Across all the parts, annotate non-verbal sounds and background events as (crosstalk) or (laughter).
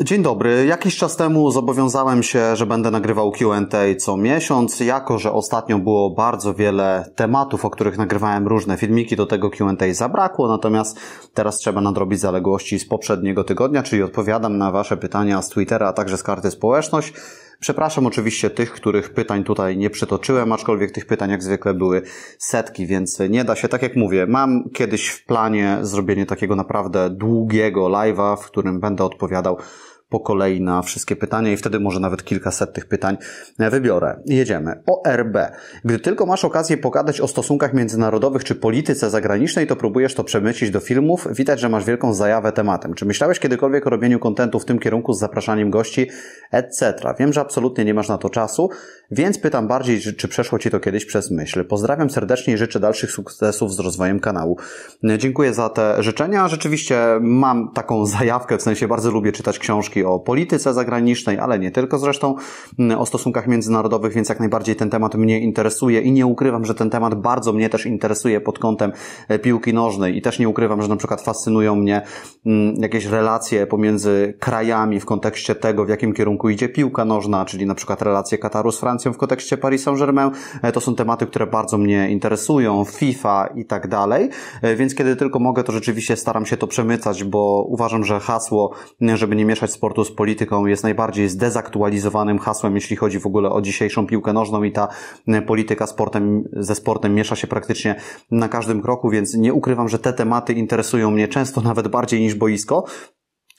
Dzień dobry. Jakiś czas temu zobowiązałem się, że będę nagrywał QA co miesiąc. Jako, że ostatnio było bardzo wiele tematów, o których nagrywałem różne filmiki, do tego QA zabrakło, natomiast teraz trzeba nadrobić zaległości z poprzedniego tygodnia, czyli odpowiadam na Wasze pytania z Twittera, a także z karty społeczność. Przepraszam oczywiście tych, których pytań tutaj nie przytoczyłem, aczkolwiek tych pytań jak zwykle były setki, więc nie da się. Tak jak mówię, mam kiedyś w planie zrobienie takiego naprawdę długiego live'a, w którym będę odpowiadał po kolei na wszystkie pytania i wtedy może nawet kilkaset tych pytań e, wybiorę. Jedziemy. ORB. Gdy tylko masz okazję pogadać o stosunkach międzynarodowych czy polityce zagranicznej, to próbujesz to przemycić do filmów. Widać, że masz wielką zajawę tematem. Czy myślałeś kiedykolwiek o robieniu kontentu w tym kierunku z zapraszaniem gości, etc.? Wiem, że absolutnie nie masz na to czasu, więc pytam bardziej, czy przeszło Ci to kiedyś przez myśl. Pozdrawiam serdecznie i życzę dalszych sukcesów z rozwojem kanału. E, dziękuję za te życzenia. Rzeczywiście mam taką (laughs) zajawkę, w sensie bardzo lubię czytać książki o polityce zagranicznej, ale nie tylko zresztą, o stosunkach międzynarodowych, więc jak najbardziej ten temat mnie interesuje i nie ukrywam, że ten temat bardzo mnie też interesuje pod kątem e, piłki nożnej i też nie ukrywam, że na przykład fascynują mnie jakieś relacje pomiędzy krajami w kontekście tego, w jakim kierunku idzie piłka nożna, czyli na przykład relacje Kataru z Francją, Francją w kontekście Paris Saint-Germain. E, to są tematy, które bardzo mnie interesują, FIFA i tak dalej, e, więc kiedy tylko mogę, to rzeczywiście staram się to przemycać, bo uważam, że hasło, żeby nie mieszać sportu z polityką, jest najbardziej zdezaktualizowanym hasłem, jeśli chodzi w ogóle o dzisiejszą piłkę nożną i ta e, polityka sportem, ze sportem miesza się praktycznie na każdym kroku, więc nie ukrywam, że te tematy interesują mnie często (laughs) nawet bardziej niż boisko,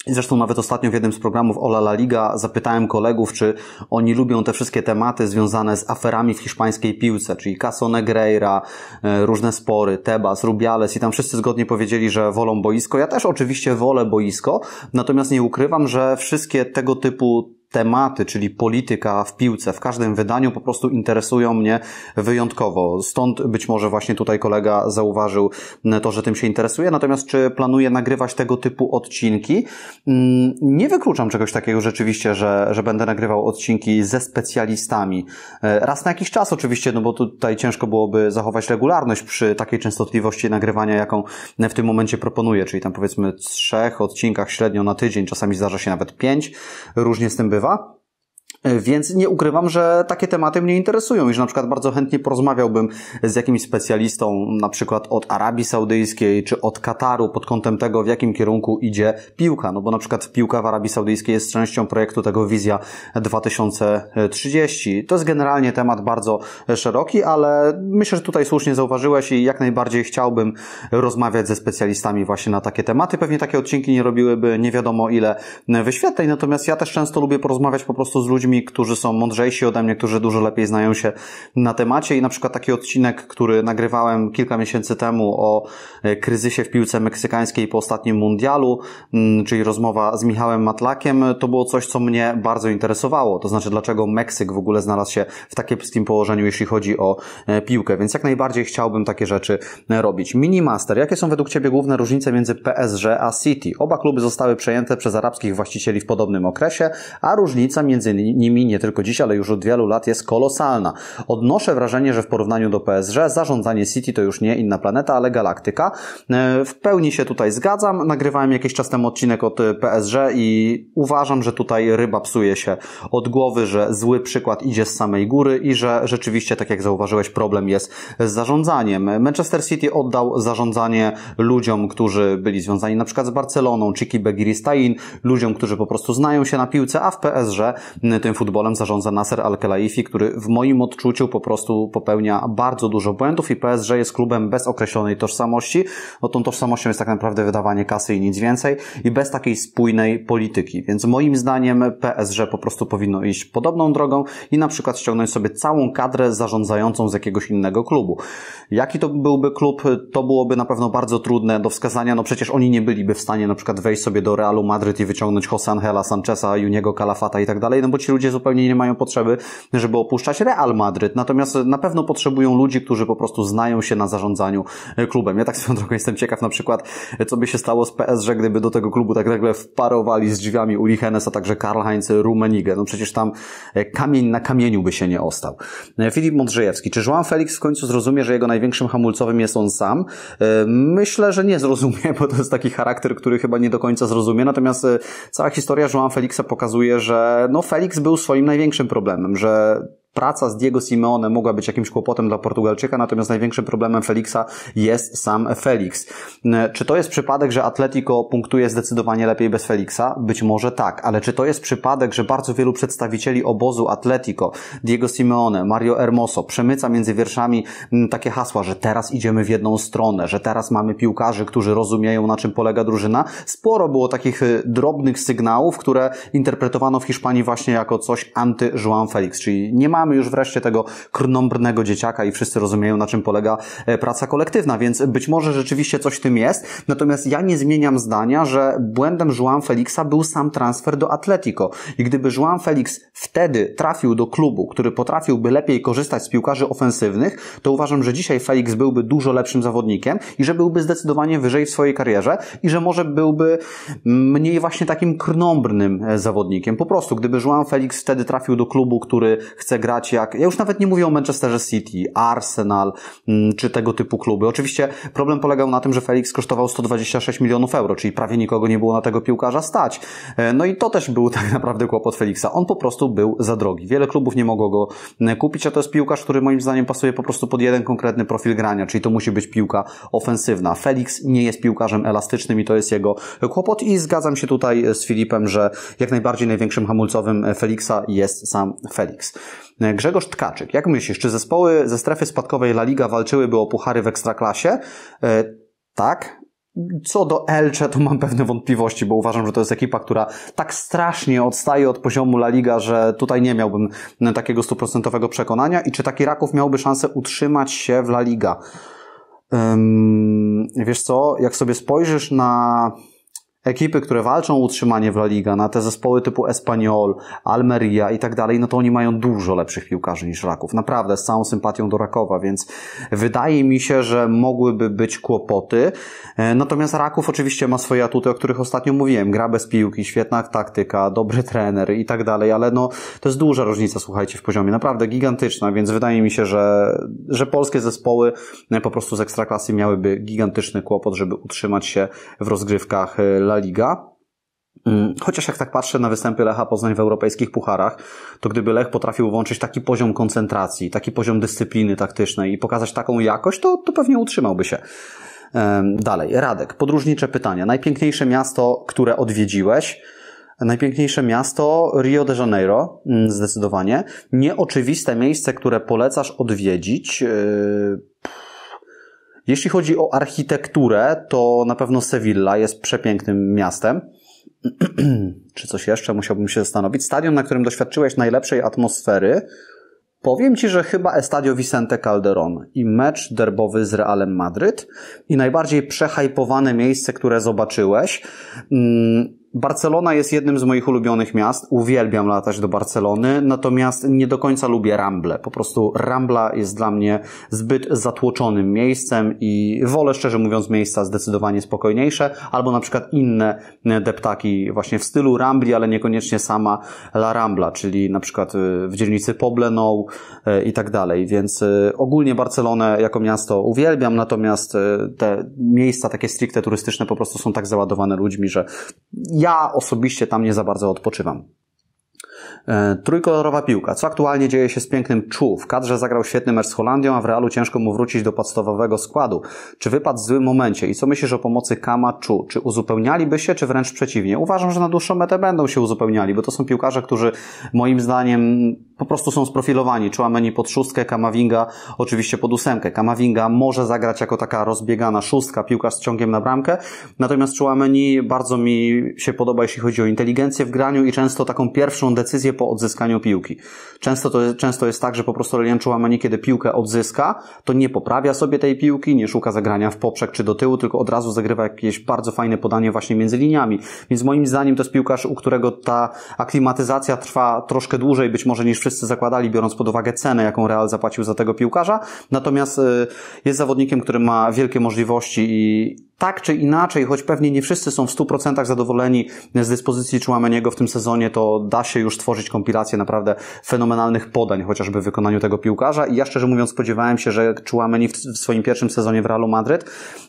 Zresztą nawet ostatnio w jednym z programów Ola La Liga zapytałem kolegów, czy oni lubią te wszystkie tematy związane z aferami w hiszpańskiej piłce, czyli Caso Negreira, e, różne spory, Tebas, Rubiales i tam wszyscy zgodnie powiedzieli, że wolą boisko. Ja też oczywiście wolę boisko, natomiast nie ukrywam, że wszystkie tego typu tematy, czyli polityka w piłce w każdym wydaniu po prostu interesują mnie wyjątkowo. Stąd być może właśnie tutaj kolega zauważył e, to, że tym się interesuje. Natomiast czy planuję nagrywać tego typu odcinki? Mm, nie wykluczam czegoś takiego rzeczywiście, że, że będę nagrywał odcinki ze specjalistami. E, raz na jakiś czas oczywiście, no bo tutaj ciężko byłoby zachować regularność przy takiej częstotliwości nagrywania, jaką e, w tym momencie proponuję, czyli tam powiedzmy trzech odcinkach średnio na tydzień, czasami zdarza się nawet pięć. Różnie z tym bywa war. Więc nie ukrywam, że takie tematy mnie interesują i że na przykład bardzo chętnie porozmawiałbym z jakimś specjalistą, na przykład od Arabii Saudyjskiej czy od Kataru pod kątem tego, w jakim kierunku idzie piłka. No bo na przykład piłka w Arabii Saudyjskiej jest częścią projektu tego Wizja 2030. To jest generalnie temat bardzo szeroki, ale myślę, że tutaj słusznie zauważyłeś i jak najbardziej chciałbym rozmawiać ze specjalistami właśnie na takie tematy. Pewnie takie odcinki nie robiłyby nie wiadomo ile wyświetleń, natomiast ja też często lubię porozmawiać po prostu z ludźmi, ludźmi, którzy są mądrzejsi ode mnie, którzy dużo lepiej znają się na temacie i na przykład taki odcinek, który nagrywałem kilka miesięcy temu o e, kryzysie w piłce meksykańskiej po ostatnim mundialu, mm, czyli rozmowa z Michałem Matlakiem, to było coś, co mnie bardzo interesowało. To znaczy, dlaczego Meksyk w ogóle znalazł się w takim położeniu, jeśli chodzi o e, piłkę. Więc jak najbardziej chciałbym takie rzeczy e, robić. Minimaster. Jakie są według Ciebie główne różnice między PSG a City? Oba kluby zostały przejęte przez arabskich właścicieli w podobnym okresie, a różnica między nimi nimi nie tylko dziś, ale już od wielu lat jest kolosalna. Odnoszę wrażenie, że w porównaniu do PSR zarządzanie City to już nie inna planeta, ale galaktyka. E, w pełni się tutaj zgadzam. Nagrywałem jakiś czas temu odcinek od e, PSR i uważam, że tutaj ryba psuje się od głowy, że zły przykład idzie z samej góry i że rzeczywiście, tak jak zauważyłeś, problem jest z zarządzaniem. Manchester City oddał zarządzanie ludziom, którzy byli związani na przykład z Barceloną, Chiki Begiri ludziom, którzy po prostu znają się na piłce, a w PSR. E, tym tym futbolem zarządza Nasser Al-Khelaifi, który w moim odczuciu po prostu popełnia bardzo dużo błędów i PSG jest klubem bez określonej tożsamości. No tą tożsamością jest tak naprawdę wydawanie kasy i nic więcej i bez takiej spójnej polityki. Więc moim zdaniem PSG po prostu powinno iść podobną drogą i na przykład ściągnąć sobie całą kadrę zarządzającą z jakiegoś innego klubu. Jaki to byłby klub, to byłoby na pewno bardzo trudne do wskazania, no przecież oni nie byliby w stanie na przykład wejść sobie do Realu Madryt i wyciągnąć Jose Angela Sancheza, Juniego Calafata i tak dalej, no bo ci ludzie zupełnie nie mają potrzeby, żeby opuszczać Real Madryt. Natomiast na pewno potrzebują ludzi, którzy po prostu znają się na zarządzaniu e, klubem. Ja tak swoją drogą jestem ciekaw na przykład, e, co by się stało z że gdyby do tego klubu tak nagle wparowali z drzwiami Uli Hennes, a także Karl-Heinz Rummenigge. No przecież tam e, kamień na kamieniu by się nie ostał. Filip Mądrzejewski. Czy Joan Felix w końcu zrozumie, że jego największym hamulcowym jest on sam? Myślę, że nie zrozumie, bo to jest taki charakter, który chyba nie do końca zrozumie. Natomiast cała historia Joan Felixa pokazuje, że no Felix był swoim największym problemem, że praca z Diego Simeone mogła być jakimś kłopotem dla Portugalczyka, natomiast największym problemem Felixa jest sam Felix. E, czy to jest przypadek, że Atletico punktuje zdecydowanie lepiej bez Felixa? Być może tak, ale czy to jest przypadek, że bardzo wielu przedstawicieli obozu Atletico, Diego Simeone, Mario Hermoso przemyca między wierszami mm, takie hasła, że teraz idziemy w jedną stronę, że teraz mamy piłkarzy, którzy rozumieją na czym polega drużyna? Sporo było takich y, drobnych sygnałów, które interpretowano w Hiszpanii właśnie jako coś anty-João Felix, czyli nie ma mamy już wreszcie tego krnąbrnego dzieciaka i wszyscy rozumieją, na czym polega e, praca kolektywna, więc być może rzeczywiście coś w tym jest. Natomiast ja nie zmieniam zdania, że błędem Juan Felixa był sam transfer do Atletico. I gdyby Juan Felix wtedy trafił do klubu, który potrafiłby lepiej korzystać z piłkarzy ofensywnych, to uważam, że dzisiaj Felix byłby dużo lepszym zawodnikiem i że byłby zdecydowanie wyżej w swojej karierze i że może byłby mniej właśnie takim krnąbrnym e, zawodnikiem. Po prostu, gdyby Juan Felix wtedy trafił do klubu, który chce grać grać jak, ja już nawet nie mówię o Manchesterze City, Arsenal, mm, czy tego typu kluby. Oczywiście problem polegał na tym, że Felix kosztował 126 milionów euro, czyli prawie nikogo nie było na tego piłkarza stać. E, no i to też był (laughs) tak naprawdę kłopot Felixa. On po prostu był za drogi. Wiele klubów nie mogło go mm, kupić, a to jest piłkarz, który moim zdaniem pasuje po prostu pod jeden konkretny profil grania, czyli to musi być piłka ofensywna. Felix nie jest piłkarzem elastycznym i to jest jego kłopot i zgadzam się tutaj z Filipem, że jak najbardziej największym hamulcowym Felixa jest sam Felix. E, Grzegorz Tkaczyk, jak myślisz, czy zespoły ze strefy spadkowej La Liga walczyłyby o puchary w Ekstraklasie? E, tak, co do Elche, to mam pewne wątpliwości, bo uważam, że to jest ekipa, która tak strasznie odstaje od poziomu La Liga, że tutaj nie miałbym e, takiego stuprocentowego przekonania. I czy taki Raków miałby szansę utrzymać się w La Liga? Um, wiesz co, jak sobie spojrzysz na ekipy, które walczą o utrzymanie w La Liga, na te zespoły typu Espanyol, Almeria i tak dalej, no to oni mają dużo lepszych piłkarzy niż Raków. Naprawdę, z całą sympatią do Rakowa, więc wydaje mi się, że mogłyby być kłopoty. E, natomiast Raków oczywiście ma swoje atuty, o których ostatnio mówiłem. Gra bez piłki, świetna taktyka, dobry trener i tak dalej, ale no to jest duża różnica, słuchajcie, w poziomie. Naprawdę gigantyczna, więc wydaje mi się, że, że polskie zespoły e, po prostu z ekstraklasy miałyby gigantyczny kłopot, żeby utrzymać się w rozgrywkach e, La La Liga. Mm, chociaż jak tak patrzę na występy Lecha Poznań w europejskich pucharach, to gdyby Lech potrafił włączyć taki poziom koncentracji, taki poziom dyscypliny taktycznej i pokazać taką jakość, to, to pewnie utrzymałby się. Dalej, Radek, podróżnicze pytania. Najpiękniejsze miasto, które odwiedziłeś? Najpiękniejsze miasto Rio de Janeiro, mm, zdecydowanie. Nieoczywiste miejsce, które polecasz odwiedzić. Yy, jeśli chodzi o architekturę, to na pewno Sewilla jest przepięknym miastem. (clears throat) Czy coś jeszcze? Musiałbym się zastanowić. Stadion, na którym doświadczyłeś najlepszej atmosfery, powiem Ci, że chyba Estadio Vicente Calderon i mecz derbowy z Realem Madryt i najbardziej przehajpowane miejsce, które zobaczyłeś. Mm, Barcelona jest jednym z moich ulubionych miast. Uwielbiam latać do Barcelony, natomiast nie do końca lubię Ramble. Po prostu Rambla jest dla mnie zbyt zatłoczonym miejscem i wolę szczerze mówiąc miejsca zdecydowanie spokojniejsze, albo na przykład inne e, deptaki właśnie w stylu Rambli, ale niekoniecznie sama La Rambla, czyli na przykład e, w dzielnicy Poblenou e, i tak dalej. Więc ogólnie Barcelonę jako miasto uwielbiam, natomiast te miejsca takie stricte turystyczne po prostu są tak załadowane ludźmi, że ja osobiście tam nie za bardzo odpoczywam. E, trójkolorowa piłka. Co aktualnie dzieje się z pięknym Czu? W kadrze zagrał świetny mecz z Holandią, a w Realu ciężko mu wrócić do podstawowego składu. Czy wypadł w złym momencie? I co myślisz o pomocy Kama Czu? Czy uzupełnialiby się, czy wręcz przeciwnie? Uważam, że na dłuższą metę będą się uzupełniali, bo to są piłkarze, którzy moim zdaniem po prostu są sprofilowani. Chouameni pod szóstkę, Kamavinga oczywiście pod ósemkę. Kamavinga może zagrać jako taka rozbiegana szóstka, piłkarz z ciągiem na bramkę. Natomiast Chouameni bardzo mi się podoba, jeśli chodzi o inteligencję w graniu i często taką pierwszą decyzję po odzyskaniu piłki. Często, to, często jest tak, że po prostu Lilian Chouamani, kiedy piłkę odzyska, to nie poprawia sobie tej piłki, nie szuka zagrania w poprzek czy do tyłu, tylko od razu zagrywa jakieś bardzo fajne podanie właśnie między liniami. Więc moim zdaniem to jest piłkarz, u którego ta aklimatyzacja trwa troszkę dłużej być może niż wszyscy zakładali, biorąc pod uwagę cenę, jaką Real zapłacił za tego piłkarza. Natomiast y, jest zawodnikiem, który ma wielkie możliwości i tak czy inaczej, choć pewnie nie wszyscy są w 100% zadowoleni z dyspozycji Człameniego w tym sezonie, to da się już tworzyć kompilację naprawdę fenomenalnych podań, chociażby w wykonaniu tego piłkarza. I ja szczerze mówiąc spodziewałem się, że Człameni w swoim pierwszym sezonie w Realu Madryt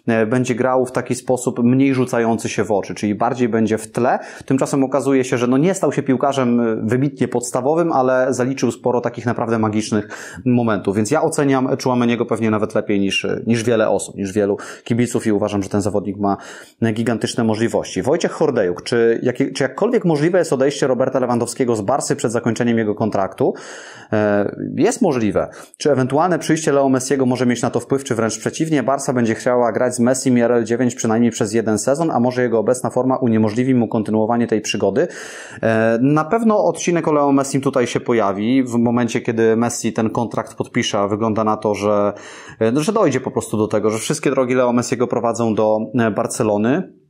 e, będzie grał w taki sposób mniej rzucający się w oczy, czyli bardziej będzie w tle. Tymczasem okazuje się, że no nie stał się piłkarzem e, wybitnie podstawowym, ale zaliczył sporo takich naprawdę magicznych momentów. Więc ja oceniam Człameniego pewnie nawet lepiej niż, e, niż wiele osób, niż wielu kibiców i uważam, że ten zawodnik ma gigantyczne możliwości. Wojciech Hordejuk, czy, jak, czy jakkolwiek możliwe jest odejście Roberta Lewandowskiego z Barsy przed zakończeniem jego kontraktu? E, jest możliwe. Czy ewentualne przyjście Leo Messiego może mieć na to wpływ, czy wręcz przeciwnie? Barsa będzie chciała grać z Messi RL9 przynajmniej przez jeden sezon, a może jego obecna forma uniemożliwi mu kontynuowanie tej przygody? E, na pewno odcinek o Leo Messim tutaj się pojawi. W momencie, kiedy Messi ten kontrakt podpisze, wygląda na to, że, e, że dojdzie po prostu do tego, że wszystkie drogi Leo Messiego prowadzą do do e, Barcelony.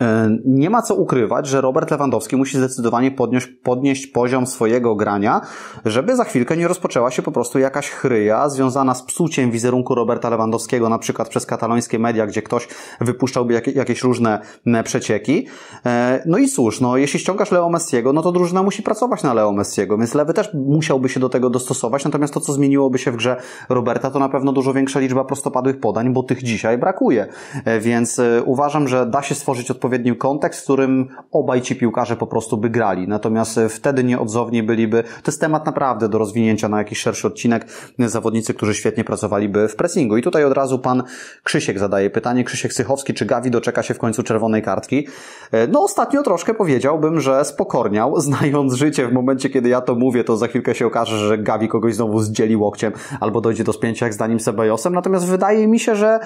E, nie ma co ukrywać, że Robert Lewandowski musi zdecydowanie podnieść, podnieść, poziom swojego grania, żeby za chwilkę nie rozpoczęła się po prostu jakaś chryja związana z psuciem wizerunku Roberta Lewandowskiego, na przykład przez katalońskie media, gdzie ktoś wypuszczałby jakieś różne przecieki. E, no i cóż, no, jeśli ściągasz Leo Messiego, no to drużyna musi pracować na Leo Messiego, więc Lewy też musiałby się do tego dostosować, natomiast to, co zmieniłoby się w grze Roberta, to na pewno dużo większa liczba prostopadłych podań, bo tych dzisiaj brakuje. E, więc uważam, że da się stworzyć odpowiedni kontekst, w którym obaj ci piłkarze po prostu by grali. Natomiast e, wtedy nieodzowni byliby. To jest temat naprawdę do rozwinięcia na jakiś szerszy odcinek. Zawodnicy, którzy świetnie pracowaliby w pressingu. I tutaj od razu pan Krzysiek zadaje pytanie. Krzysiek Sychowski, czy Gavi doczeka się w końcu czerwonej kartki? E, no ostatnio troszkę powiedziałbym, że spokorniał, (laughs) znając życie w momencie, kiedy ja to mówię, to za chwilkę się okaże, że Gavi kogoś znowu zdzieli łokciem albo dojdzie do spięcia jak z Danim Sebajosem. Natomiast wydaje mi się, że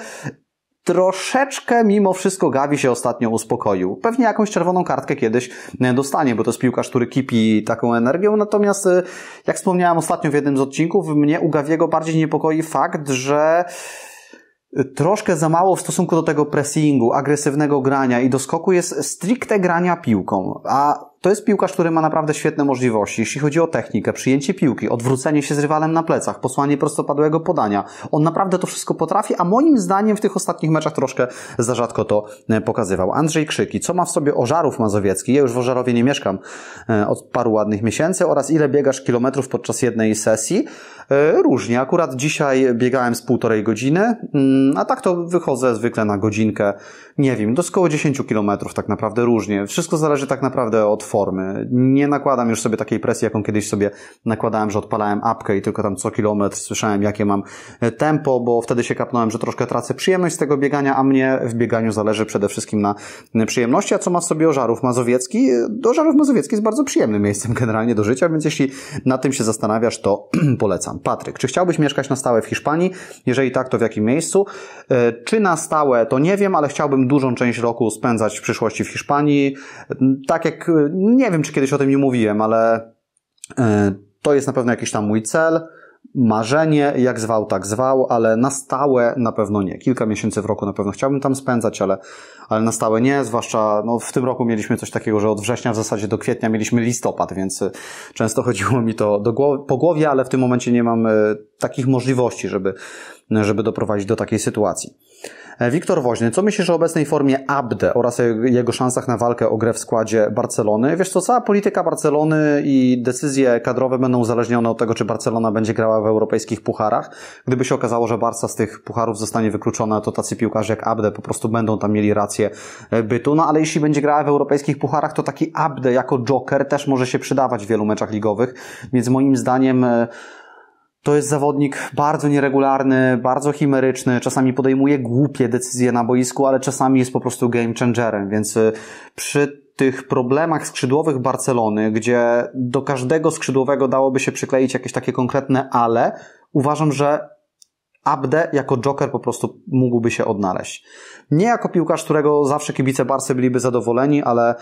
troszeczkę mimo wszystko Gavi się ostatnio uspokoił. Pewnie jakąś czerwoną kartkę kiedyś e, dostanie, bo to jest piłkarz, który kipi taką energią. Natomiast, e, jak wspomniałem ostatnio w jednym z odcinków, mnie u Gaviego bardziej niepokoi fakt, że e, troszkę za mało w stosunku do tego pressingu, agresywnego grania i do skoku jest stricte grania piłką, a to jest piłkarz, który ma naprawdę świetne możliwości, jeśli chodzi o technikę, przyjęcie piłki, odwrócenie się z rywalem na plecach, posłanie prostopadłego podania. On naprawdę to wszystko potrafi, a moim zdaniem w tych ostatnich meczach troszkę za rzadko to e, pokazywał. Andrzej Krzyki, co ma w sobie Ożarów Mazowiecki? Ja już w Ożarowie nie mieszkam e, od paru ładnych miesięcy oraz ile biegasz kilometrów podczas jednej sesji? E, różnie. Akurat dzisiaj biegałem z półtorej godziny, mm, a tak to wychodzę zwykle na godzinkę, nie wiem, do około 10 kilometrów tak naprawdę różnie. Wszystko zależy tak naprawdę od formy. Nie nakładam już sobie takiej presji, jaką kiedyś sobie nakładałem, że odpalałem apkę i tylko tam co kilometr słyszałem, jakie mam e, tempo, bo wtedy się kapnąłem, że troszkę tracę przyjemność z tego biegania, a mnie w bieganiu zależy przede wszystkim na przyjemności. A co ma w sobie Ożarów Mazowiecki? Ożarów Mazowiecki jest bardzo przyjemnym miejscem generalnie do życia, więc jeśli na tym się zastanawiasz, to (clears throat) polecam. Patryk, czy chciałbyś mieszkać na stałe w Hiszpanii? Jeżeli tak, to w jakim miejscu? E, czy na stałe, to nie wiem, ale chciałbym dużą część roku spędzać w przyszłości w Hiszpanii. E, tak jak nie wiem, czy kiedyś o tym nie mówiłem, ale e, to jest na pewno jakiś tam mój cel. Marzenie, jak zwał, tak zwał, ale na stałe na pewno nie. Kilka miesięcy w roku na pewno chciałbym tam spędzać, ale, ale na stałe nie. Zwłaszcza no, w tym roku mieliśmy coś takiego, że od września w zasadzie do kwietnia mieliśmy listopad, więc e, często (laughs) chodziło mi to do głowy, po głowie, ale w tym momencie nie mam e, takich możliwości, żeby, żeby doprowadzić do takiej sytuacji. E, Wiktor Woźny, co myślisz o obecnej formie Abde oraz jego szansach na walkę o grę w składzie Barcelony? Wiesz co, cała polityka Barcelony i decyzje kadrowe będą uzależnione od tego, czy Barcelona będzie grała w europejskich pucharach. Gdyby się okazało, że Barca z tych pucharów zostanie wykluczona, to tacy piłkarze jak Abde po prostu będą tam mieli rację e, bytu. No ale jeśli będzie grała w europejskich pucharach, to taki Abde jako joker też może się przydawać w wielu meczach ligowych, więc moim zdaniem e, to jest zawodnik bardzo nieregularny, bardzo chimeryczny, czasami podejmuje głupie decyzje na boisku, ale czasami jest po prostu game changerem, więc y, przy tych problemach skrzydłowych Barcelony, gdzie do każdego skrzydłowego dałoby się przykleić jakieś takie konkretne ale, uważam, że Abde jako Joker po prostu mógłby się odnaleźć. Nie jako piłkarz, którego zawsze kibice Barcy byliby zadowoleni, ale,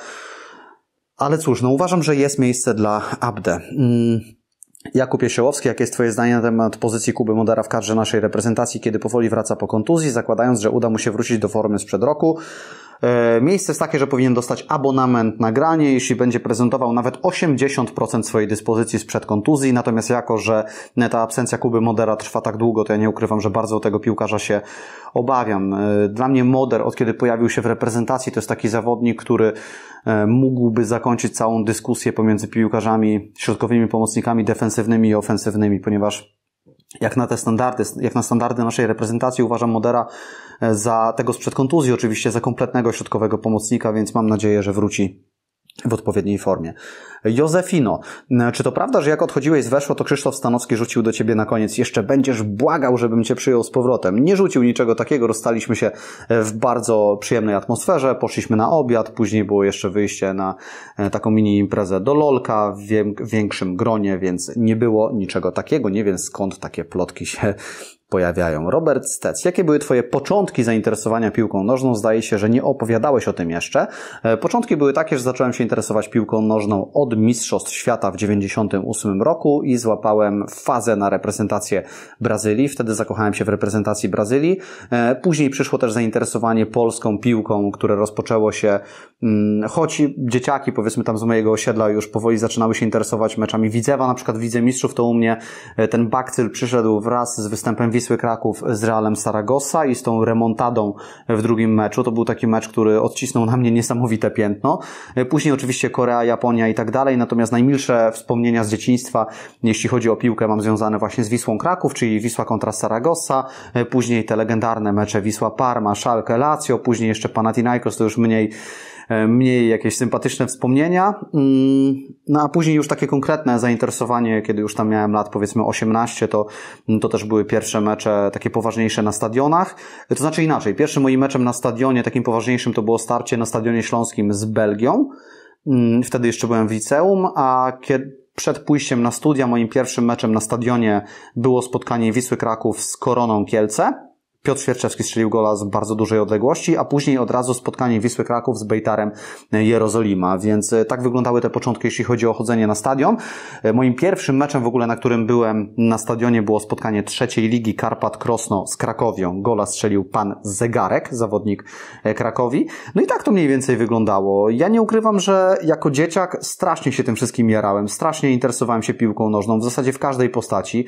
ale cóż, no uważam, że jest miejsce dla Abde. Mm. Jakub Jesiołowski, jakie jest Twoje zdanie na temat pozycji Kuby Modera w kadrze naszej reprezentacji, kiedy powoli wraca po kontuzji, zakładając, że uda mu się wrócić do formy sprzed roku? E, miejsce jest takie, że powinien dostać abonament na granie, jeśli będzie prezentował nawet 80% swojej dyspozycji sprzed kontuzji. Natomiast jako, że ta absencja Kuby Modera trwa tak długo, to ja nie ukrywam, że bardzo o tego piłkarza się obawiam. E, dla mnie Moder, od kiedy pojawił się w reprezentacji, to jest taki zawodnik, który e, mógłby zakończyć całą dyskusję pomiędzy piłkarzami środkowymi pomocnikami defensywnymi i ofensywnymi, ponieważ jak na te standardy, jak na standardy naszej reprezentacji uważam Modera e, za tego sprzed kontuzji oczywiście, za kompletnego środkowego pomocnika, więc mam nadzieję, że wróci w odpowiedniej formie. Józefino, e, czy to prawda, że jak odchodziłeś z weszło, to Krzysztof Stanowski rzucił do ciebie na koniec jeszcze będziesz błagał, żebym cię przyjął z powrotem. Nie rzucił niczego takiego, rozstaliśmy się e, w bardzo przyjemnej atmosferze, poszliśmy na obiad, później było jeszcze wyjście na e, taką mini imprezę do Lolka w większym gronie, więc nie było niczego takiego. Nie wiem skąd takie plotki się pojawiają. Robert Stec, jakie były Twoje początki zainteresowania piłką nożną? Zdaje się, że nie opowiadałeś o tym jeszcze. E, początki były takie, że zacząłem się interesować piłką nożną od Mistrzostw Świata w 1998 roku i złapałem fazę na reprezentację Brazylii. Wtedy zakochałem się w reprezentacji Brazylii. E, później przyszło też zainteresowanie polską piłką, które rozpoczęło się, mm, choć dzieciaki powiedzmy tam z mojego osiedla już powoli zaczynały się interesować meczami Widzewa, na przykład Widzę Mistrzów, to u mnie e, ten bakcyl przyszedł wraz z występem Wisły Kraków z Realem Saragossa i z tą remontadą w drugim meczu. To był taki mecz, który odcisnął na mnie niesamowite piętno. Później oczywiście Korea, Japonia i tak dalej, natomiast najmilsze wspomnienia z dzieciństwa, jeśli chodzi o piłkę, mam związane właśnie z Wisłą Kraków, czyli Wisła kontra Saragossa, później te legendarne mecze Wisła Parma, Schalke, Lazio, później jeszcze Panathinaikos, to już mniej E, mniej jakieś sympatyczne wspomnienia. Mm, no a później już takie konkretne zainteresowanie, kiedy już tam miałem lat powiedzmy 18, to, mm, to też były pierwsze mecze takie poważniejsze na stadionach. To znaczy inaczej, pierwszym moim meczem na stadionie takim poważniejszym to było starcie na Stadionie Śląskim z Belgią. Mm, wtedy jeszcze byłem w liceum, a kiedy przed pójściem na studia moim pierwszym meczem na stadionie było spotkanie Wisły Kraków z Koroną Kielce. Piotr Świerczewski strzelił gola z bardzo dużej odległości, a później od razu spotkanie Wisły Kraków z Bejtarem Jerozolima, więc e, tak wyglądały te początki, jeśli chodzi o chodzenie na stadion. E, moim pierwszym meczem w ogóle, na którym byłem na stadionie było spotkanie trzeciej ligi Karpat Krosno z Krakowią. Gola strzelił pan Zegarek, zawodnik e, Krakowi. No i tak to mniej więcej wyglądało. Ja nie ukrywam, że jako dzieciak strasznie się tym wszystkim jarałem, strasznie interesowałem się piłką nożną, w zasadzie w każdej postaci.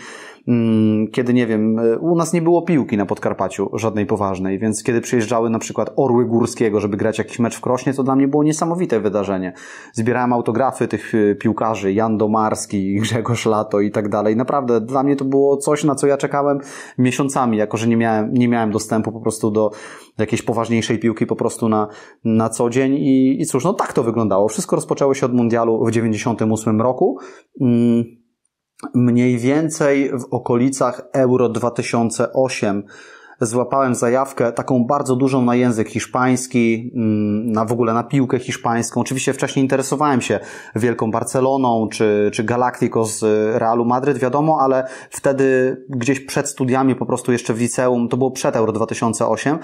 Mm, kiedy nie wiem, e, u nas nie było piłki na Podkarpaciu żadnej poważnej, więc kiedy przyjeżdżały na przykład Orły Górskiego, żeby grać jakiś mecz w Krośnie, to dla mnie było niesamowite wydarzenie. Zbierałem autografy tych e, piłkarzy, Jan Domarski, (laughs) Grzegorz Lato i tak dalej. Naprawdę dla mnie to było coś, na co ja czekałem miesiącami, jako że nie miałem, nie miałem dostępu po prostu do jakiejś poważniejszej piłki po prostu na, na co dzień i, i cóż, no tak to wyglądało. Wszystko rozpoczęło się od mundialu w 98 roku. Mm mniej więcej w okolicach Euro 2008 złapałem zajawkę taką bardzo dużą na język hiszpański, mm, na w ogóle na piłkę hiszpańską. Oczywiście wcześniej interesowałem się Wielką Barceloną czy, czy z Realu Madryt, wiadomo, ale wtedy gdzieś przed studiami po prostu jeszcze w liceum, to było przed Euro 2008,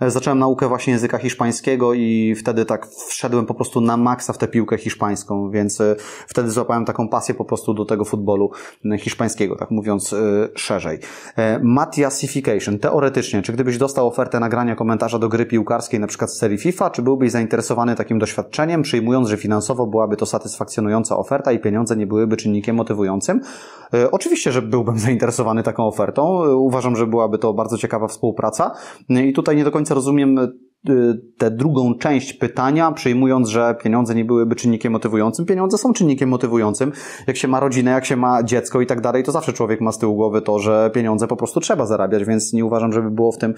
E, zacząłem naukę właśnie języka hiszpańskiego i wtedy tak wszedłem po prostu na maksa w tę piłkę hiszpańską, więc e, wtedy złapałem taką pasję po prostu do tego futbolu e, hiszpańskiego, tak mówiąc szerzej. Matiasification. Teoretycznie, czy gdybyś dostał ofertę nagrania komentarza do gry piłkarskiej, na przykład z serii FIFA, czy byłbyś zainteresowany takim doświadczeniem, przyjmując, że finansowo byłaby to satysfakcjonująca oferta i pieniądze nie byłyby czynnikiem motywującym? Oczywiście, że byłbym (laughs) zainteresowany taką ofertą. Uważam, że byłaby to bardzo ciekawa współpraca i tutaj nie do końca końca rozumiem y, tę drugą część pytania, przyjmując, że pieniądze nie byłyby czynnikiem motywującym. Pieniądze są czynnikiem motywującym. Jak się ma rodzinę, jak się ma dziecko i tak dalej, to zawsze człowiek ma z tyłu głowy to, że pieniądze po prostu trzeba zarabiać, więc nie uważam, żeby było w tym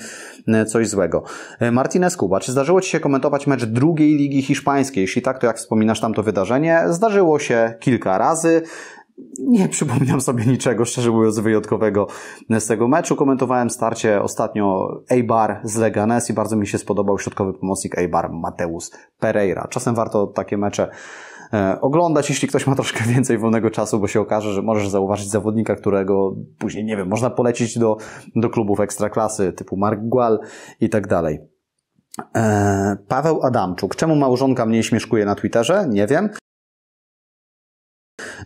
y, coś złego. Y, Martinez Kuba, czy zdarzyło Ci się komentować mecz drugiej ligi hiszpańskiej? Jeśli tak, to jak wspominasz tamto wydarzenie? Zdarzyło się kilka razy nie przypominam sobie niczego, szczerze mówiąc, wyjątkowego z tego meczu. Komentowałem starcie ostatnio Eibar z Leganes i bardzo mi się spodobał środkowy pomocnik Eibar Mateus Pereira. Czasem warto takie mecze e, oglądać, jeśli ktoś ma troszkę więcej wolnego czasu, bo się okaże, że możesz zauważyć zawodnika, którego później, nie wiem, można polecić do, do klubów ekstraklasy typu Mark Gual i tak dalej. E, Paweł Adamczuk. Czemu małżonka mnie śmieszkuje na Twitterze? Nie wiem.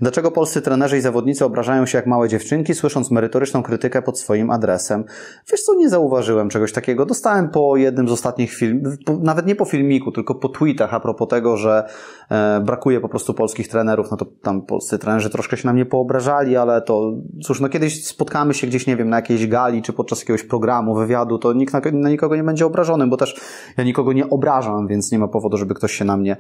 Dlaczego polscy trenerzy i zawodnicy obrażają się jak małe dziewczynki, słysząc merytoryczną krytykę pod swoim adresem? Wiesz co, nie zauważyłem czegoś takiego. Dostałem po jednym z ostatnich filmów, nawet nie po filmiku, tylko po tweetach a propos tego, że e, brakuje po prostu polskich trenerów. No to tam polscy trenerzy troszkę się na mnie poobrażali, ale to cóż, no kiedyś spotkamy się gdzieś, nie wiem, na jakiejś gali czy podczas jakiegoś programu, wywiadu, to nikt na, na nikogo nie będzie obrażony, bo też ja nikogo nie obrażam, więc nie ma powodu, żeby ktoś się na mnie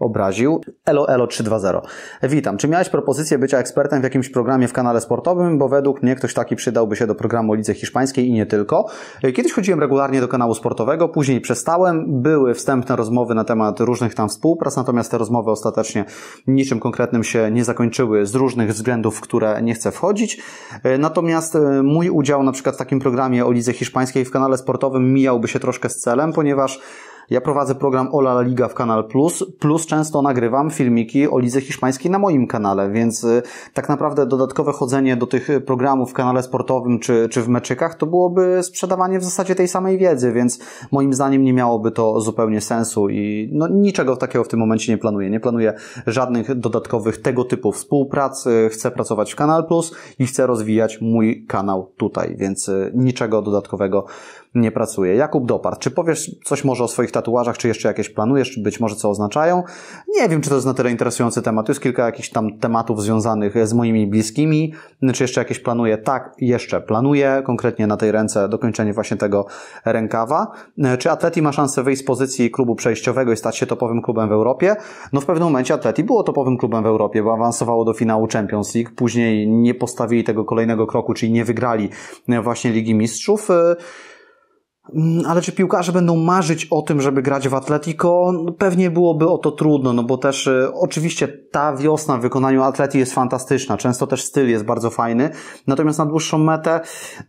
obraził. Elo, elo 320. Witam. Czy miałeś propozycję bycia ekspertem w jakimś programie w kanale sportowym, bo według mnie ktoś taki przydałby się do programu Lidze Hiszpańskiej i nie tylko. E, kiedyś chodziłem regularnie do kanału sportowego, później przestałem. Były wstępne rozmowy na temat różnych tam współprac, natomiast te rozmowy ostatecznie niczym konkretnym się nie zakończyły z różnych względów, w które nie chcę wchodzić. E, natomiast e, mój udział na przykład w takim programie o Lidze Hiszpańskiej w kanale sportowym mijałby się troszkę z celem, ponieważ ja prowadzę program Ola La Liga w Kanal Plus, plus często nagrywam filmiki o lidze hiszpańskiej na moim kanale, więc y, tak naprawdę dodatkowe chodzenie do tych programów w kanale sportowym czy, czy w meczykach to byłoby sprzedawanie w zasadzie tej samej wiedzy, więc moim zdaniem nie miałoby to zupełnie sensu i no, niczego takiego w tym momencie nie planuję. Nie planuję żadnych dodatkowych tego typu współprac. Y, chcę pracować w Kanal Plus i chcę rozwijać mój kanał tutaj, więc y, niczego dodatkowego nie pracuje. Jakub Dopart, czy powiesz coś może o swoich tatuażach, czy jeszcze jakieś planujesz, czy być może co oznaczają? Nie wiem, czy to jest na tyle interesujący temat. Jest kilka jakichś tam tematów związanych z moimi bliskimi. Czy jeszcze jakieś planuję? Tak, jeszcze planuję, konkretnie na tej ręce dokończenie właśnie tego rękawa. Czy Atleti ma szansę wyjść z pozycji klubu przejściowego i stać się topowym klubem w Europie? No w pewnym momencie Atleti było topowym klubem w Europie, bo awansowało do finału Champions League, później nie postawili tego kolejnego kroku, czyli nie wygrali właśnie Ligi Mistrzów. Mm, ale czy piłkarze będą marzyć o tym, żeby grać w Atletico? No, pewnie byłoby o to trudno, no bo też y, oczywiście ta wiosna w wykonaniu Atleti jest fantastyczna, często też styl jest bardzo fajny, natomiast na dłuższą metę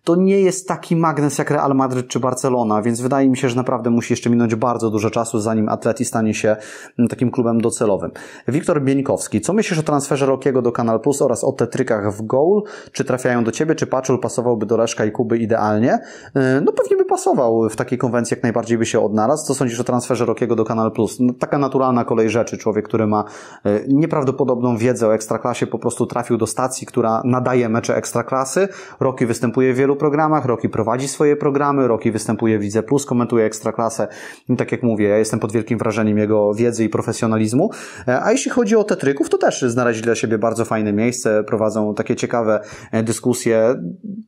to nie jest taki magnes jak Real Madrid czy Barcelona, więc wydaje mi się, że naprawdę musi jeszcze minąć bardzo dużo czasu, zanim Atleti stanie się mm, takim klubem docelowym. Wiktor Bieńkowski, co myślisz o transferze Rokiego do Canal Plus oraz o tetrykach w goal? Czy trafiają do Ciebie, czy Paczul pasowałby do Reszka i Kuby idealnie? Y, no pewnie by pasował, w takiej konwencji, jak najbardziej by się odnalazł. Co sądzisz o transferze Rokiego do Kanal Plus? No, taka naturalna kolej rzeczy. Człowiek, który ma e, nieprawdopodobną wiedzę o Ekstraklasie, po prostu trafił do stacji, która nadaje mecze Ekstraklasy. Roki występuje w wielu programach, Roki prowadzi swoje programy, Roki występuje w Widze Plus, komentuje Ekstraklasę. I tak jak mówię, ja jestem pod wielkim wrażeniem jego wiedzy i profesjonalizmu. E, a jeśli chodzi o Tetryków, to też znaleźli dla siebie bardzo fajne miejsce, prowadzą takie ciekawe e, dyskusje,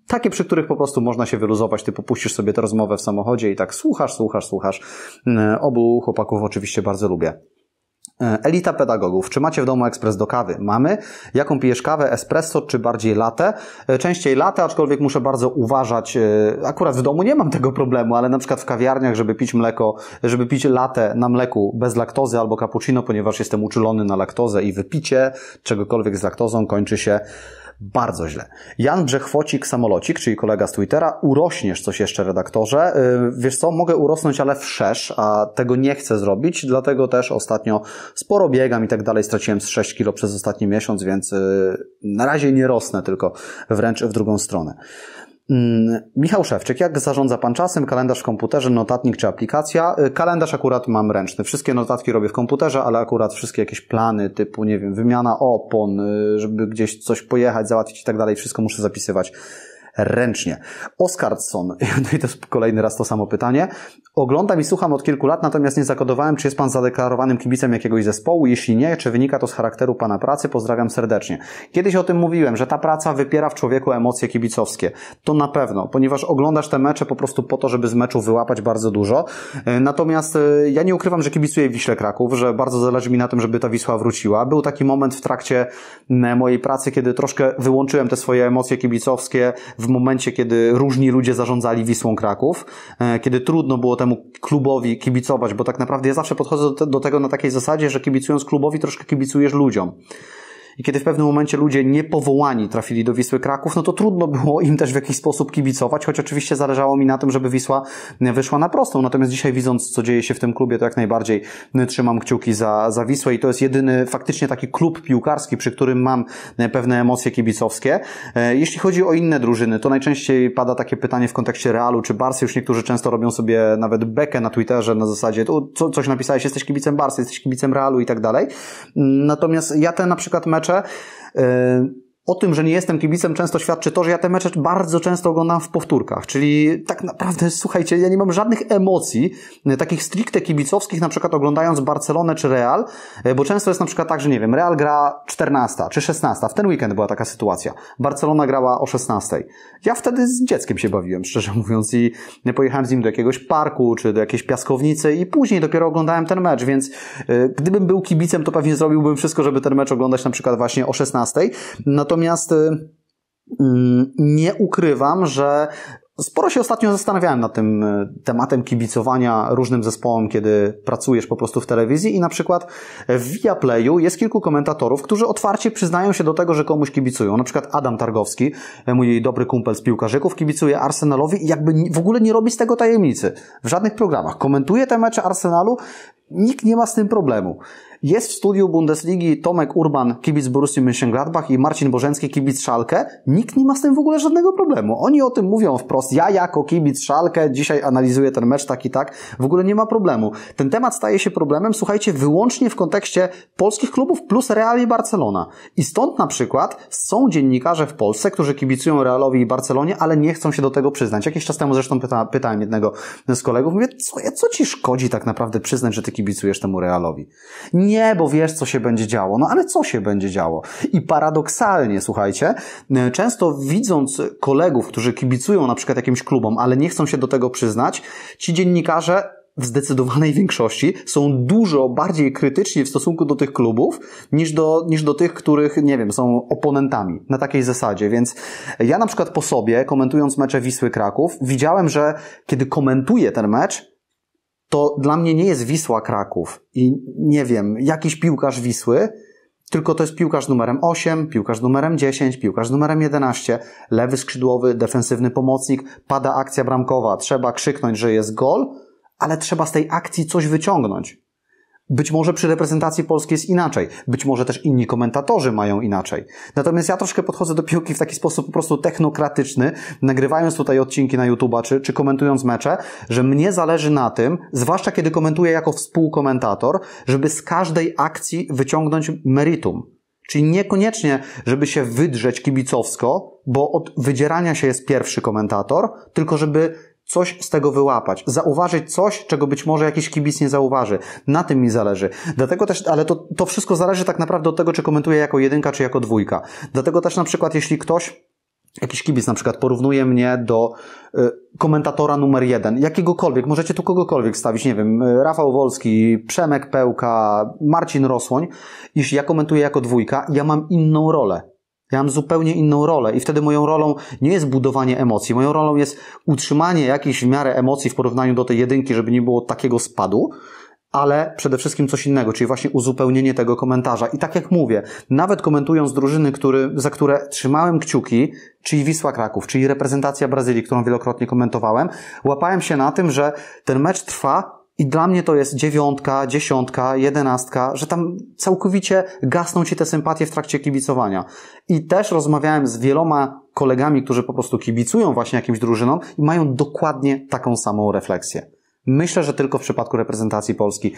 takie przy których po prostu można się wyluzować, ty popuścisz sobie tę rozmowę w samochodzie i tak słuchasz, słuchasz, słuchasz. E, obu chłopaków oczywiście bardzo lubię. E, Elita pedagogów. Czy macie w domu ekspres do kawy? Mamy. Jaką pijesz kawę? Espresso czy bardziej latę? E, częściej latę, aczkolwiek muszę bardzo uważać. Akurat w domu nie mam tego problemu, ale na przykład w kawiarniach, żeby pić mleko, żeby pić latte na mleku bez laktozy albo cappuccino, ponieważ jestem uczulony na laktozę i wypicie czegokolwiek z laktozą kończy się bardzo źle. Jan Brzechwocik Samolocik, czyli kolega z Twittera, urośniesz coś jeszcze redaktorze. Y, wiesz co, mogę urosnąć, ale wszerz, a tego nie chcę zrobić, dlatego też ostatnio sporo biegam i tak dalej. Straciłem z 6 kilo przez ostatni miesiąc, więc y, na razie nie rosnę, tylko wręcz w drugą stronę. Mm, Michał Szewczyk, jak zarządza Pan czasem? Kalendarz w komputerze, notatnik czy aplikacja? Y, kalendarz akurat mam ręczny. Wszystkie notatki robię w komputerze, ale akurat wszystkie jakieś plany typu, nie wiem, wymiana opon, y, żeby gdzieś coś pojechać, załatwić i tak dalej, wszystko muszę zapisywać ręcznie. Oskardson, (laughs) no i to jest kolejny raz to samo pytanie. Oglądam i słucham od kilku lat, natomiast nie zakodowałem, czy jest Pan zadeklarowanym kibicem jakiegoś zespołu. Jeśli nie, czy wynika to z charakteru Pana pracy? Pozdrawiam serdecznie. Kiedyś o tym mówiłem, że ta praca wypiera w człowieku emocje kibicowskie. To na pewno, ponieważ oglądasz te mecze po prostu po to, żeby z meczu wyłapać bardzo dużo. E, natomiast e, ja nie ukrywam, że kibicuję Wiśle Kraków, że bardzo zależy mi na tym, żeby ta Wisła wróciła. Był taki moment w trakcie mojej pracy, kiedy troszkę wyłączyłem te swoje emocje kibicowskie w w momencie, kiedy różni ludzie zarządzali Wisłą Kraków, e, kiedy trudno było temu klubowi kibicować, bo tak naprawdę ja zawsze podchodzę do, do tego na takiej zasadzie, że kibicując klubowi troszkę kibicujesz ludziom. I kiedy w pewnym momencie ludzie niepowołani trafili do Wisły Kraków, no to trudno było im też w jakiś sposób kibicować, choć oczywiście zależało mi na tym, żeby Wisła wyszła na prostą. Natomiast dzisiaj widząc, co dzieje się w tym klubie, to jak najbardziej y, trzymam kciuki za, za Wisłę i to jest jedyny faktycznie taki klub piłkarski, przy którym mam y, pewne emocje kibicowskie. Y, jeśli chodzi o inne drużyny, to najczęściej pada takie pytanie w kontekście Realu czy Barsy. Już niektórzy często robią sobie nawet bekę na Twitterze na zasadzie to, co, coś napisałeś, jesteś kibicem Barsy, jesteś kibicem Realu i tak dalej. Natomiast ja ten, na przykład mecz tłumaczę. O tym, że nie jestem kibicem, często świadczy to, że ja te mecze bardzo często oglądam w powtórkach. Czyli tak naprawdę, słuchajcie, ja nie mam żadnych emocji, e, takich stricte kibicowskich, na przykład oglądając Barcelonę czy Real, e, bo często jest na przykład tak, że nie wiem, Real gra 14 czy 16. W ten weekend była taka sytuacja. Barcelona grała o 16. Ja wtedy z dzieckiem się bawiłem, szczerze mówiąc, i pojechałem z nim do jakiegoś parku czy do jakiejś piaskownicy i później dopiero oglądałem ten mecz, więc e, gdybym był kibicem, to pewnie zrobiłbym wszystko, żeby ten mecz oglądać na przykład właśnie o 16. Natomiast mm, nie ukrywam, że Sporo się ostatnio zastanawiałem nad tym e, tematem kibicowania różnym zespołom, kiedy pracujesz po prostu w telewizji i na przykład w Viaplayu jest kilku komentatorów, którzy otwarcie przyznają się do tego, że komuś kibicują. Na przykład Adam Targowski, e, mój dobry kumpel z piłkarzyków, kibicuje Arsenalowi i jakby w ogóle nie robi z tego tajemnicy. W żadnych programach. Komentuje te mecze Arsenalu, nikt nie ma z tym problemu. Jest w studiu Bundesligi Tomek Urban, kibic Borussii Mönchengladbach i Marcin Bożencki, kibic Szalkę. Nikt nie ma z tym w ogóle żadnego problemu. Oni o tym mówią wprost. Ja jako kibic Szalkę dzisiaj analizuję ten mecz tak i tak. W ogóle nie ma problemu. Ten temat staje się problemem, słuchajcie, wyłącznie w kontekście polskich klubów plus Real i Barcelona. I stąd na przykład są dziennikarze w Polsce, którzy kibicują Realowi i Barcelonie, ale nie chcą się do tego przyznać. Jakiś czas temu zresztą pyta, pytałem jednego z kolegów, mówię, co, co ci szkodzi tak naprawdę przyznać, że ty kibicujesz temu Realowi? nie, bo wiesz, co się będzie działo. No ale co się będzie działo? I paradoksalnie, słuchajcie, e, często widząc kolegów, którzy kibicują na przykład jakimś klubom, ale nie chcą się do tego przyznać, ci dziennikarze w zdecydowanej większości są dużo bardziej krytyczni w stosunku do tych klubów niż do, niż do tych, których, nie wiem, są oponentami na takiej zasadzie. Więc ja na przykład po sobie, komentując mecze Wisły Kraków, widziałem, że kiedy komentuję ten mecz, to dla mnie nie jest Wisła Kraków i nie wiem, jakiś piłkarz Wisły, tylko to jest piłkarz numerem 8, piłkarz numerem 10, piłkarz numerem 11, lewy skrzydłowy, defensywny pomocnik, pada akcja bramkowa, trzeba krzyknąć, że jest gol, ale trzeba z tej akcji coś wyciągnąć. Być może przy reprezentacji polskiej jest inaczej. Być może też inni komentatorzy mają inaczej. Natomiast ja troszkę podchodzę do piłki w taki sposób po prostu technokratyczny, nagrywając tutaj odcinki na YouTube'a czy, czy komentując mecze, że mnie zależy na tym, zwłaszcza kiedy komentuję jako współkomentator, żeby z każdej akcji wyciągnąć meritum. Czyli niekoniecznie, żeby się wydrzeć kibicowsko, bo od wydzierania się jest pierwszy komentator, tylko żeby coś z tego wyłapać, zauważyć coś, czego być może jakiś kibic nie zauważy. Na tym mi zależy. Dlatego też, ale to, to wszystko zależy tak naprawdę od tego, czy komentuję jako jedynka, czy jako dwójka. Dlatego też na przykład, jeśli ktoś Jakiś kibic na przykład porównuje mnie do y, komentatora numer jeden, jakiegokolwiek, możecie tu kogokolwiek stawić, nie wiem, y, Rafał Wolski, Przemek Pełka, Marcin Rosłoń. Jeśli ja komentuję jako dwójka, ja mam inną rolę. Ja mam zupełnie inną rolę i wtedy moją rolą nie jest budowanie emocji. Moją rolą jest utrzymanie jakiejś w miarę emocji w porównaniu do tej jedynki, żeby nie było takiego spadu, ale przede wszystkim coś innego, czyli właśnie uzupełnienie tego komentarza. I tak jak mówię, nawet komentując drużyny, który, za które trzymałem kciuki, czyli Wisła Kraków, czyli reprezentacja Brazylii, którą wielokrotnie komentowałem, łapałem się na tym, że ten mecz trwa i dla mnie to jest dziewiątka, dziesiątka, jedenastka, że tam całkowicie gasną ci te sympatie w trakcie kibicowania. I też rozmawiałem z wieloma kolegami, którzy po prostu kibicują właśnie jakimś drużynom i mają dokładnie taką samą refleksję. Myślę, że tylko w przypadku reprezentacji Polski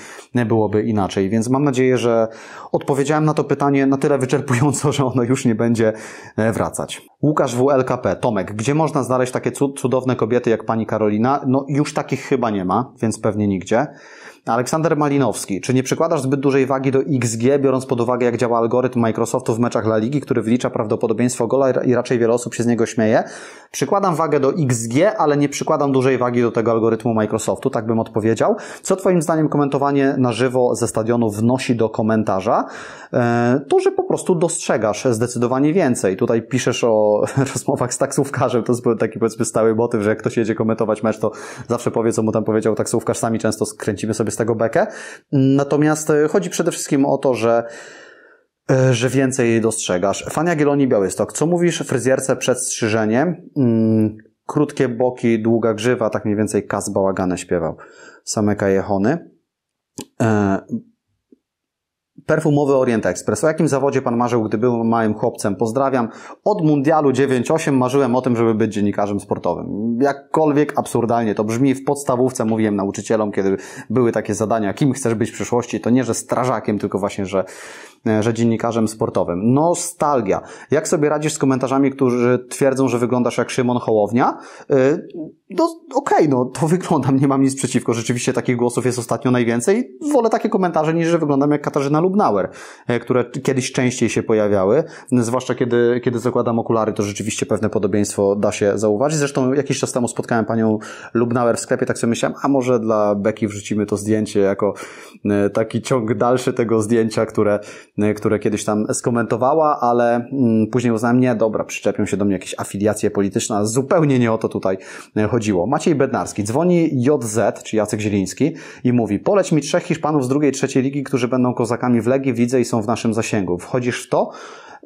byłoby inaczej, więc mam nadzieję, że odpowiedziałem na to pytanie na tyle wyczerpująco, że ono już nie będzie e, wracać. Łukasz WLKP, Tomek, gdzie można znaleźć takie cudowne kobiety jak pani Karolina? No już takich chyba nie ma, więc pewnie nigdzie. Aleksander Malinowski, czy nie przykładasz zbyt dużej wagi do XG, biorąc pod uwagę, jak działa algorytm Microsoftu w meczach La Ligi, który wlicza prawdopodobieństwo gola i raczej wiele osób się z niego śmieje? Przykładam wagę do XG, ale nie przykładam dużej wagi do tego algorytmu Microsoftu, tak bym odpowiedział. Co Twoim zdaniem komentowanie na żywo ze stadionu wnosi do komentarza? E, to, że po prostu dostrzegasz zdecydowanie więcej. Tutaj piszesz o (laughs) rozmowach z taksówkarzem, to jest taki powiedzmy stały motyw, że jak ktoś jedzie komentować mecz, to zawsze powie, co mu tam powiedział taksówkarz. Sami często skręcimy sobie sobie z tego bekę. Natomiast e, chodzi przede wszystkim o to, że e, że więcej dostrzegasz. Fania Gieloni Białystok, co mówisz fryzjerce przed strzyżeniem? Mm, krótkie boki, długa grzywa, tak mniej więcej Kas Bałagane śpiewał. Same kajechony. E, Perfumowy Orient Express. O jakim zawodzie pan marzył, gdy był małym chłopcem? Pozdrawiam. Od Mundialu 98 marzyłem o tym, żeby być dziennikarzem sportowym. Jakkolwiek absurdalnie to brzmi, w podstawówce mówiłem nauczycielom, kiedy były takie zadania, kim chcesz być w przyszłości, to nie, że strażakiem, tylko właśnie, że E, że dziennikarzem sportowym. Nostalgia. Jak sobie radzisz z komentarzami, którzy twierdzą, że wyglądasz jak Szymon Hołownia? E, no okej, okay, no to (laughs) wyglądam, nie mam nic przeciwko. Rzeczywiście takich głosów jest ostatnio najwięcej. Wolę takie komentarze niż, że wyglądam jak Katarzyna Lubnauer, e, które kiedyś częściej się pojawiały. Zwłaszcza kiedy, kiedy zakładam okulary, to rzeczywiście pewne podobieństwo da się zauważyć. Zresztą jakiś czas temu spotkałem panią Lubnauer w sklepie, tak sobie myślałem, a może dla Beki wrzucimy to zdjęcie jako taki ciąg dalszy tego zdjęcia, które no które kiedyś tam skomentowała, ale mm, później uznałem, nie, dobra, przyczepią się do mnie jakieś afiliacje polityczne, a zupełnie nie o to tutaj e, chodziło. Maciej Bednarski dzwoni JZ, czy Jacek Zieliński i mówi, poleć mi trzech Hiszpanów z drugiej, trzeciej ligi, którzy będą kozakami w Legii, widzę i są w naszym zasięgu. Wchodzisz w to?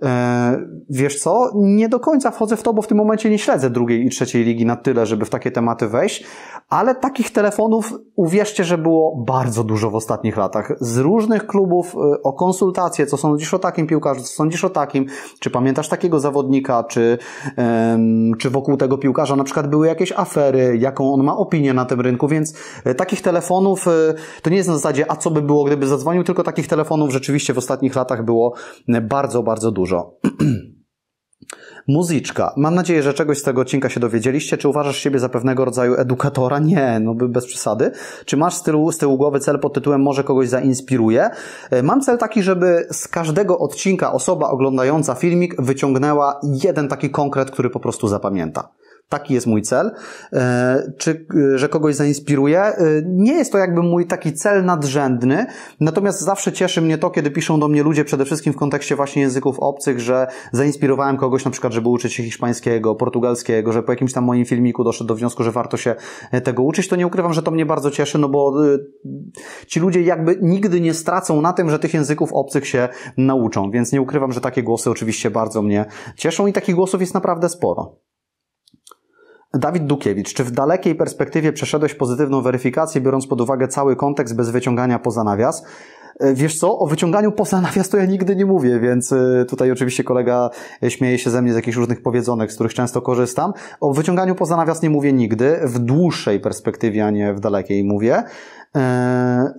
E, wiesz co, nie do końca wchodzę w to, bo w tym momencie nie śledzę drugiej i trzeciej ligi na tyle, żeby w takie tematy wejść, ale takich telefonów uwierzcie, że było bardzo dużo w ostatnich latach. Z różnych klubów y, o konsultacje, co sądzisz o takim piłkarzu, co sądzisz o takim, czy pamiętasz takiego zawodnika, czy, czy wokół tego piłkarza na przykład były jakieś afery, jaką on ma opinię na tym rynku, więc y, takich telefonów y, to nie jest na zasadzie, a co by było, gdyby zadzwonił, tylko takich telefonów rzeczywiście w ostatnich latach było bardzo, bardzo dużo. (clears throat) Muzyczka. Mam nadzieję, że czegoś z tego odcinka się dowiedzieliście. Czy uważasz siebie za pewnego rodzaju edukatora? Nie, no bez przesady. Czy masz z tyłu, z tyłu głowy cel pod tytułem może kogoś zainspiruje? E, mam cel taki, żeby z każdego odcinka osoba oglądająca filmik wyciągnęła jeden taki konkret, który po prostu zapamięta. Taki jest mój cel. E, czy, e, że kogoś zainspiruje? E, nie jest to jakby mój taki cel nadrzędny, natomiast zawsze cieszy mnie to, kiedy piszą do mnie ludzie, przede wszystkim w kontekście właśnie języków obcych, że zainspirowałem kogoś na przykład, żeby uczyć się hiszpańskiego, portugalskiego, że po jakimś tam moim filmiku doszedł do wniosku, że warto się tego uczyć, to nie ukrywam, że to mnie bardzo cieszy, no bo ci ludzie jakby nigdy nie stracą na tym, że tych języków obcych się nauczą, więc nie ukrywam, że takie głosy oczywiście bardzo mnie cieszą i takich głosów jest naprawdę sporo. Dawid Dukiewicz, czy w dalekiej perspektywie przeszedłeś pozytywną weryfikację, biorąc pod uwagę cały kontekst bez wyciągania poza nawias? E, wiesz co, o wyciąganiu poza nawias to ja nigdy nie mówię, więc e, tutaj oczywiście kolega e, śmieje się ze mnie z jakichś różnych powiedzonek, z których często korzystam. O wyciąganiu poza nawias nie mówię nigdy, w dłuższej perspektywie, a nie w dalekiej mówię. E,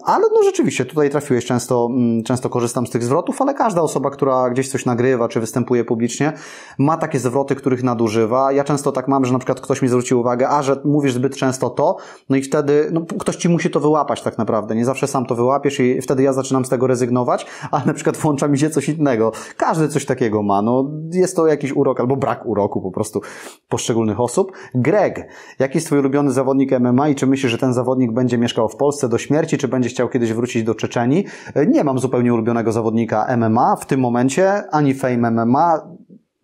ale no rzeczywiście, tutaj trafiłeś często, mm, często korzystam z tych zwrotów, ale każda osoba, która gdzieś coś nagrywa czy występuje publicznie, ma takie zwroty, których nadużywa. Ja często tak mam, że na przykład ktoś mi zwrócił uwagę, a że mówisz zbyt często to, no i wtedy no, ktoś ci musi to wyłapać tak naprawdę. Nie zawsze sam to wyłapiesz i wtedy ja zaczynam z tego rezygnować, ale na przykład włącza mi się coś innego. Każdy coś takiego ma. No, jest to jakiś urok albo brak uroku po prostu poszczególnych osób. Greg, jaki jest twój ulubiony zawodnik MMA i czy myślisz, że ten zawodnik będzie mieszkał w Polsce? walce do śmierci, czy będzie chciał kiedyś wrócić do Czeczenii. E, nie mam zupełnie ulubionego zawodnika MMA w tym momencie, ani Fame MMA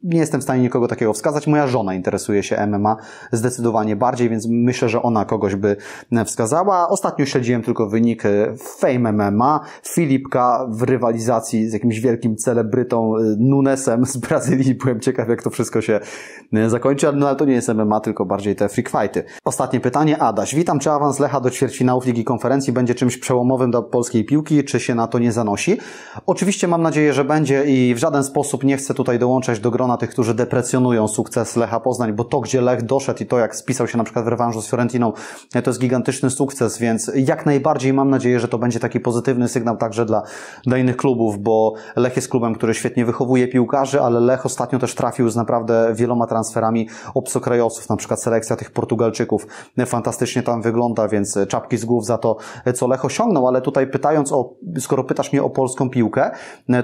nie jestem w stanie nikogo takiego wskazać. Moja żona interesuje się MMA zdecydowanie bardziej, więc myślę, że ona kogoś by wskazała. Ostatnio śledziłem tylko wynik e, Fame MMA. Filipka w rywalizacji z jakimś wielkim celebrytą e, Nunesem z Brazylii. (laughs) Byłem ciekaw, jak to wszystko się e, zakończy, ale no, to nie jest MMA, tylko bardziej te freak fighty. Ostatnie pytanie, Adaś. Witam, czy awans Lecha do ćwierćfinałów Ligi Konferencji będzie czymś przełomowym dla polskiej piłki, czy się na to nie zanosi? Oczywiście mam nadzieję, że będzie i w żaden sposób nie chcę tutaj dołączać do grona na tych, którzy deprecjonują sukces Lecha Poznań, bo to, gdzie Lech doszedł i to, jak spisał się na przykład w rewanżu z Fiorentiną, e, to jest gigantyczny sukces, więc jak najbardziej mam nadzieję, że to będzie taki pozytywny sygnał także dla, dla innych klubów, bo Lech jest klubem, który świetnie wychowuje piłkarzy, ale Lech ostatnio też trafił z naprawdę wieloma transferami obcokrajowców, na przykład selekcja tych Portugalczyków e, fantastycznie tam wygląda, więc czapki z głów za to, e, co Lech osiągnął, ale tutaj pytając o, skoro pytasz mnie o polską piłkę,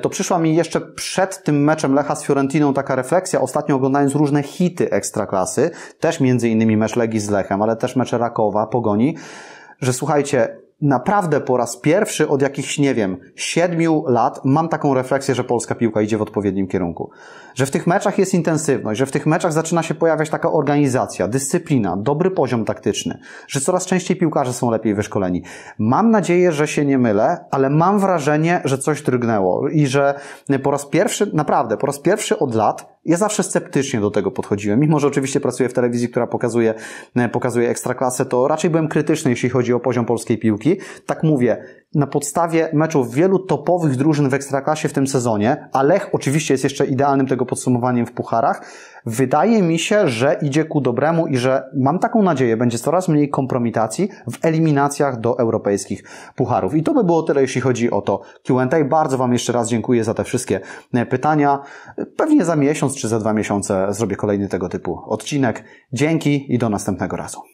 to przyszła mi jeszcze przed tym meczem Lecha z Fiorentiną taka refleksja ostatnio oglądając różne hity ekstraklasy, też między innymi mecz Legii z Lechem, ale też mecz Rakowa, Pogoni, że słuchajcie, naprawdę po raz pierwszy od jakichś, nie wiem, siedmiu lat mam taką refleksję, że polska piłka idzie w odpowiednim kierunku. Że w tych meczach jest intensywność, że w tych meczach zaczyna się pojawiać taka organizacja, dyscyplina, dobry poziom taktyczny, że coraz częściej piłkarze są lepiej wyszkoleni. Mam nadzieję, że się nie mylę, ale mam wrażenie, że coś drgnęło i że po raz pierwszy, naprawdę, po raz pierwszy od lat ja zawsze sceptycznie do tego podchodziłem. Mimo, że oczywiście pracuję w telewizji, która pokazuje, e, pokazuje ekstraklasę, to raczej byłem krytyczny, jeśli chodzi o poziom polskiej piłki. Tak mówię, na podstawie meczów wielu topowych drużyn w ekstraklasie w tym sezonie, a Lech oczywiście jest jeszcze idealnym tego podsumowaniem w pucharach, Wydaje mi się, że idzie ku dobremu i że mam taką nadzieję, będzie coraz mniej kompromitacji w eliminacjach do europejskich pucharów. I to by było tyle, jeśli chodzi o to QA. Bardzo Wam jeszcze raz dziękuję za te wszystkie e, pytania. Pewnie za miesiąc czy za dwa miesiące zrobię kolejny tego typu odcinek. Dzięki i do następnego razu.